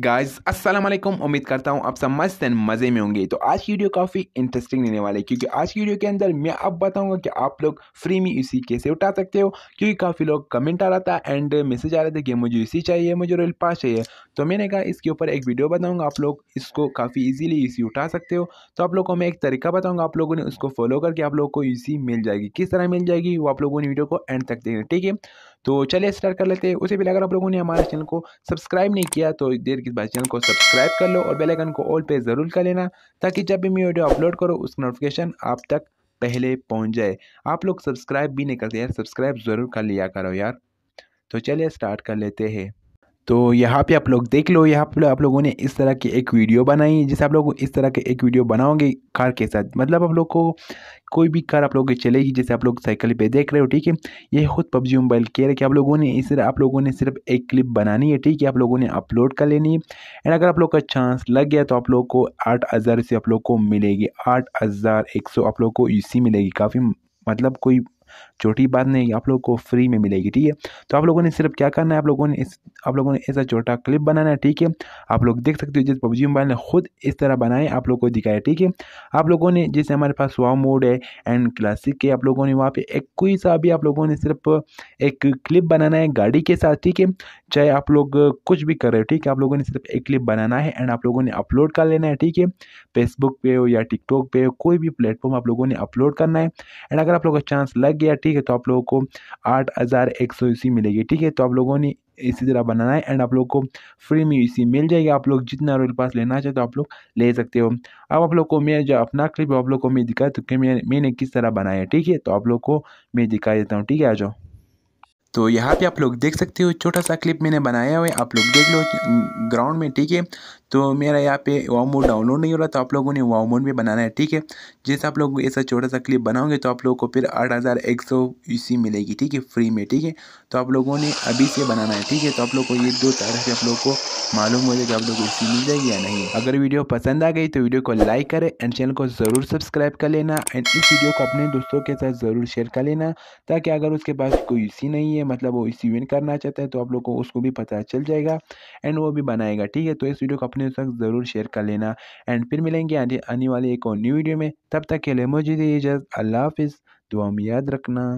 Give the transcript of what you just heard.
guys अस्सलाम वालेकुम उम्मीद करता हूँ आप सब मस्त एंड मज़े में होंगे तो आज की वीडियो काफ़ी इंटरेस्टिंग रहने वाली है क्योंकि आज की वीडियो के अंदर मैं अब बताऊंगा कि आप लोग फ्री में यूसी कैसे उठा सकते हो क्योंकि काफ़ी लोग कमेंट आ रहा था एंड मैसेज आ रहे थे कि मुझे यूसी चाहिए मुझे रोल पास चाहिए तो मैंने कहा इसके ऊपर एक वीडियो बताऊँगा आप लोग इसको काफ़ी ईजिली इसी उठा सकते हो तो आप लोग को मैं एक तरीका बताऊँगा आप लोगों ने उसको फॉलो करके आप लोग को यूसी मिल जाएगी किस तरह मिल जाएगी वो आप लोगों ने वीडियो को एंड तक देखना ठीक है तो चलिए स्टार्ट कर लेते हैं उसे भी अगर आप लोगों ने हमारे चैनल को सब्सक्राइब नहीं किया तो देर प्लीज़ भाई चैनल को सब्सक्राइब कर लो और बेलाइकन को ऑल पे ज़रूर कर लेना ताकि जब भी मैं वीडियो अपलोड करो उसका नोटिफिकेशन आप तक पहले पहुंच जाए आप लोग सब्सक्राइब भी नहीं करते यार सब्सक्राइब ज़रूर कर लिया करो यार तो चलिए स्टार्ट कर लेते हैं तो यहाँ पे आप लोग देख लो यहाँ पे आप लोगों ने इस तरह की एक वीडियो बनाई जैसे आप लोग इस तरह के एक वीडियो बनाओगे कार के साथ मतलब आप लोग को कोई भी कार आप लोगों की चलेगी जैसे आप लोग साइकिल पे देख रहे हो ठीक है ये खुद पबजी मोबाइल केयर है कि आप लोगों ने इस तरह आप लोगों ने सिर्फ एक क्लिप बनानी है ठीक है आप लोगों ने अपलोड कर लेनी है एंड अगर आप लोग का चांस लग गया तो आप लोग को आठ हज़ार से आप लोग को मिलेगी आठ हज़ार एक सौ आप लोग को यूसी मिलेगी काफ़ी मतलब कोई छोटी बात नहीं आप लोगों को फ्री में मिलेगी ठीक है तो आप लोगों ने सिर्फ क्या करना है आप लोगों ने इस आप लोगों ने ऐसा छोटा क्लिप बनाना है ठीक है आप लोग देख सकते हो जिस पबजी मोबाइल ने खुद इस तरह बनाए आप लोग को दिखाया ठीक है आप लोगों ने जैसे हमारे पास वाव मोड है एंड क्लासिक के आप लोगों ने वहाँ पर एक कोई सा भी आप लोगों ने सिर्फ एक क्लिप बनाना है गाड़ी के साथ ठीक है चाहे आप लोग कुछ भी कर रहे हो ठीक है आप लोगों ने सिर्फ एक क्लिप बनाना है एंड आप लोगों ने अपलोड कर लेना है ठीक है फेसबुक पे हो या टिकटॉक पे हो कोई भी प्लेटफॉर्म आप लोगों ने अपलोड करना है एंड अगर आप लोगों का चांस लग गया ठीक है तो आप लोगों को आठ हज़ार एक सौ इसी मिलेगी ठीक है तो आप लोगों ने इसी तरह बनाना है एंड आप लोग को फ्री में इसी मिल जाएगी आप लोग जितना रॉयल पास लेना चाहते हो तो आप लोग ले सकते हो अब आप लोग को मैं जो अपना क्लिप आप लोग को मैं दिखाया तो मैंने किस तरह बनाया ठीक है तो आप लोग को मैं दिखा देता हूँ ठीक है आ जाओ तो यहाँ पे आप लोग देख सकते हो छोटा सा क्लिप मैंने बनाया हुआ है आप लोग देख लो ग्राउंड में ठीक है तो मेरा यहाँ पे वाव मोड डाउनलोड नहीं हो रहा तो आप लोगों ने वाव मोड में बनाना है ठीक है जैसे आप लोग ऐसा छोटा सा क्लिप बनाओगे तो आप लोगों को फिर आठ हज़ार एक सौ यूसी मिलेगी ठीक है फ्री में ठीक है तो आप लोगों ने अभी से बनाना है ठीक है तो आप लोग को ये दो तरह से आप लोग को मालूम हो जाएगा आप लोग को यूसी मिल जाएगी या नहीं अगर वीडियो पसंद आ गई तो वीडियो को लाइक करें एंड चैनल को ज़रूर सब्सक्राइब कर लेना एंड इस वीडियो को अपने दोस्तों के साथ ज़रूर शेयर कर लेना ताकि अगर उसके पास कोई यूसी नहीं है मतलब वो इसी इवेंट करना चाहता है तो आप लोग को उसको भी पता चल जाएगा एंड वो भी बनाएगा ठीक है तो इस वीडियो को अपने साथ ज़रूर शेयर कर लेना एंड फिर मिलेंगे आने वाले एक और न्यू वीडियो में तब तक के लिए मुझे इजाज़त अल्लाह हाफिज़ दुआ में याद रखना